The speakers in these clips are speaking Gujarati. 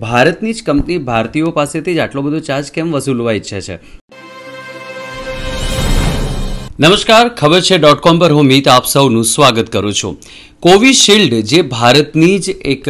ભારતની જ કંપની ભારતીયો પાસેથી જ આટલો બધો ચાર્જ કેમ વસૂલવા ઈચ્છે છે નમસ્કાર ખબર છે ડોટ કોમ પર હું મીત આપ સૌનું સ્વાગત કરું છું કોવિશિલ્ડ જે ભારતની જ એક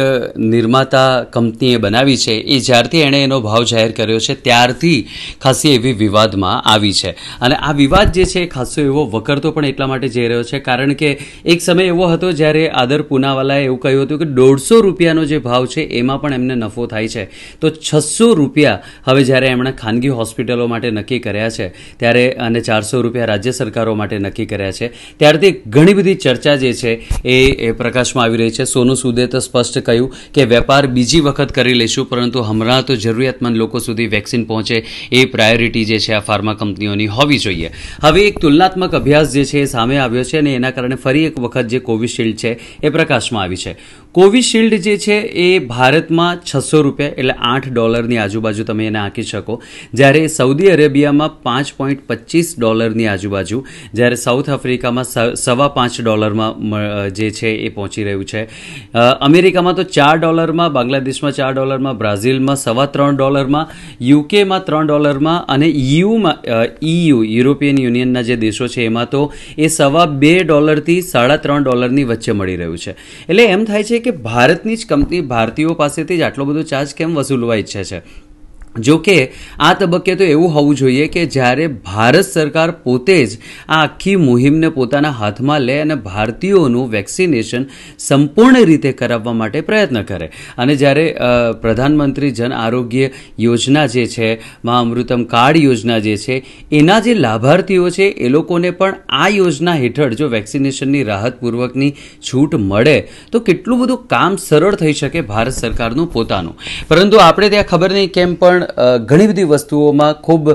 નિર્માતા કંપનીએ બનાવી છે એ જ્યારથી એણે એનો ભાવ જાહેર કર્યો છે ત્યારથી ખાસી એવી વિવાદમાં આવી છે અને આ વિવાદ જે છે એ ખાસો એવો વકરતો પણ એટલા માટે જઈ રહ્યો છે કારણ કે એક સમય એવો હતો જ્યારે આદર પૂનાવાલાએ એવું કહ્યું હતું કે દોઢસો રૂપિયાનો જે ભાવ છે એમાં પણ એમને નફો થાય છે તો છસો રૂપિયા હવે જ્યારે એમણે ખાનગી હોસ્પિટલો માટે નક્કી કર્યા છે ત્યારે અને ચારસો રૂપિયા રાજ્ય સરકારો માટે નક્કી કર્યા છે ત્યારથી ઘણી બધી ચર્ચા જે છે એ એ પ્રકાશમાં આવી રહી છે સોનુ સૂદે તો સ્પષ્ટ કહ્યું કે વેપાર બીજી વખત કરી લઈશું પરંતુ હમણાં તો જરૂરિયાતમંદ લોકો સુધી વેક્સિન પહોંચે એ પ્રાયોરિટી જે છે આ ફાર્મા કંપનીઓની હોવી જોઈએ હવે એક તુલનાત્મક અભ્યાસ જે છે એ સામે આવ્યો છે અને એના કારણે ફરી એક વખત જે કોવિશિલ્ડ છે એ પ્રકાશમાં આવી છે કોવિશિલ્ડ જે છે એ ભારતમાં છસો રૂપિયા એટલે આઠ ડોલરની આજુબાજુ તમે એને આંકી શકો જ્યારે સાઉદી અરેબિયામાં પાંચ પોઈન્ટ પચીસ ડોલરની આજુબાજુ જ્યારે સાઉથ આફ્રિકામાં સવા પાંચ ડોલરમાં જે છે એ પહોંચી રહ્યું છે અમેરિકામાં તો ચાર ડોલરમાં બાંગ્લાદેશમાં ચાર ડોલરમાં બ્રાઝિલમાં સવા ત્રણ ડોલરમાં યુકેમાં ત્રણ ડોલરમાં અને યુમાં ઇયુ યુરોપિયન યુનિયનના જે દેશો છે એમાં તો એ સવા બે ડોલરથી સાડા ત્રણ ડોલરની વચ્ચે મળી રહ્યું છે એટલે એમ થાય છે કે ભારતની જ કંપની ભારતીયો પાસેથી જ આટલો બધો ચાર્જ કેમ વસૂલવા ઈચ્છે છે જો કે આ તબક્કે તો એવું હોવું જોઈએ કે જ્યારે ભારત સરકાર પોતે જ આ આખી મુહિમને પોતાના હાથમાં લે અને ભારતીયોનું વેક્સિનેશન સંપૂર્ણ રીતે કરાવવા માટે પ્રયત્ન કરે અને જ્યારે પ્રધાનમંત્રી જન આરોગ્ય યોજના જે છે મા અમૃતમ કાર્ડ યોજના જે છે એના જે લાભાર્થીઓ છે એ લોકોને પણ આ યોજના હેઠળ જો વેક્સિનેશનની રાહતપૂર્વકની છૂટ મળે તો કેટલું બધું કામ સરળ થઈ શકે ભારત સરકારનું પોતાનું પરંતુ આપણે ત્યાં ખબર નહીં કેમ પણ પણ ઘણી બધી વસ્તુઓમાં ખૂબ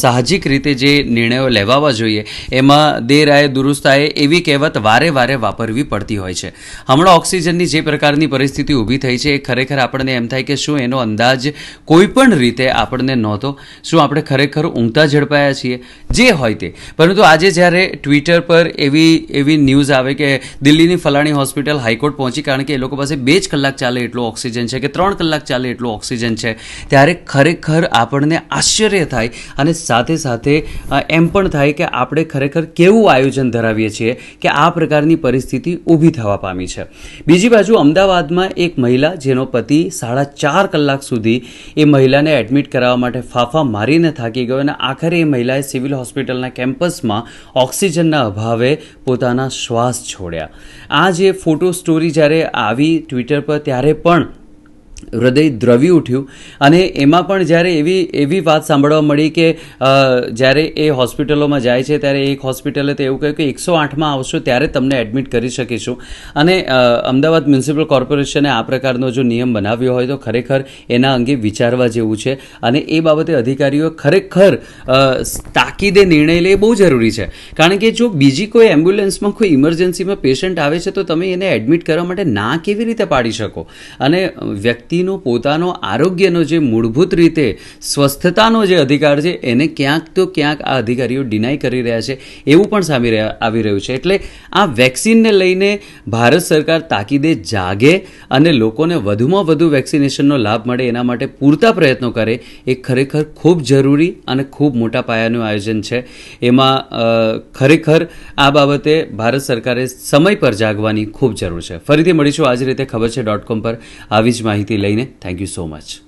સાહજિક રીતે જે નિર્ણયો લેવાવા જોઈએ એમાં દેર આયે દુરુસ્ત આયે એવી કહેવત વારે વારે વાપરવી પડતી હોય છે હમણાં ઓક્સિજનની જે પ્રકારની પરિસ્થિતિ ઊભી થઈ છે એ ખરેખર આપણને એમ થાય કે શું એનો અંદાજ કોઈ પણ રીતે આપણને નહોતો શું આપણે ખરેખર ઊંઘતા ઝડપાયા છીએ જે હોય તે પરંતુ આજે જ્યારે ટ્વિટર પર એવી એવી ન્યૂઝ આવે કે દિલ્હીની ફલાણી હોસ્પિટલ હાઈકોર્ટ પહોંચી કારણ કે એ લોકો પાસે બે જ કલાક ચાલે એટલું ઓક્સિજન છે કે ત્રણ કલાક ચાલે એટલું ઓક્સિજન છે ત્યારે ખરેખર આપણને આશ્ચર્ય થાય અને સાથે સાથે એમ પણ થાય કે આપણે ખરેખર કેવું આયોજન ધરાવીએ છીએ કે આ પ્રકારની પરિસ્થિતિ ઊભી થવા પામી છે બીજી બાજુ અમદાવાદમાં એક મહિલા જેનો પતિ સાડા ચાર કલાક સુધી એ મહિલાને એડમિટ કરાવવા માટે ફાફા મારીને થાકી ગયો અને આખરે એ મહિલાએ સિવિલ હોસ્પિટલના કેમ્પસમાં ઓક્સિજનના અભાવે પોતાના શ્વાસ છોડ્યા આ જે ફોટો સ્ટોરી જ્યારે આવી ટ્વિટર પર ત્યારે પણ હૃદય દ્રવી ઉઠ્યું અને એમાં પણ જ્યારે એવી એવી વાત સાંભળવા મળી કે જ્યારે એ હોસ્પિટલોમાં જાય છે ત્યારે એક હોસ્પિટલે તો એવું કહ્યું કે એકસો આઠમાં આવશો ત્યારે તમને એડમિટ કરી શકીશું અને અમદાવાદ મ્યુનિસિપલ કોર્પોરેશને આ પ્રકારનો જો નિયમ બનાવ્યો હોય તો ખરેખર એના અંગે વિચારવા જેવું છે અને એ બાબતે અધિકારીઓ ખરેખર તાકીદે નિર્ણય લે એ બહુ જરૂરી છે કારણ કે જો બીજી કોઈ એમ્બ્યુલન્સમાં કોઈ ઇમરજન્સીમાં પેશન્ટ આવે છે તો તમે એને એડમિટ કરવા માટે ના કેવી રીતે પાડી શકો અને વ્યક્તિ વ્યક્તિનો પોતાનો આરોગ્યનો જે મૂળભૂત રીતે સ્વસ્થતાનો જે અધિકાર છે એને ક્યાંક તો ક્યાંક આ અધિકારીઓ ડિનાય કરી રહ્યા છે એવું પણ સામે આવી રહ્યું છે એટલે આ વેક્સિનને લઈને ભારત સરકાર તાકીદે જાગે અને લોકોને વધુમાં વધુ વેક્સિનેશનનો લાભ મળે એના માટે પૂરતા પ્રયત્નો કરે એ ખરેખર ખૂબ જરૂરી અને ખૂબ મોટા પાયાનું આયોજન છે એમાં ખરેખર આ બાબતે ભારત સરકારે સમય પર જાગવાની ખૂબ જરૂર છે ફરીથી મળીશું આજ રીતે ખબર છે ડોટ કોમ પર આવી જ માહિતી લઈને થેન્ક યુ સો મચ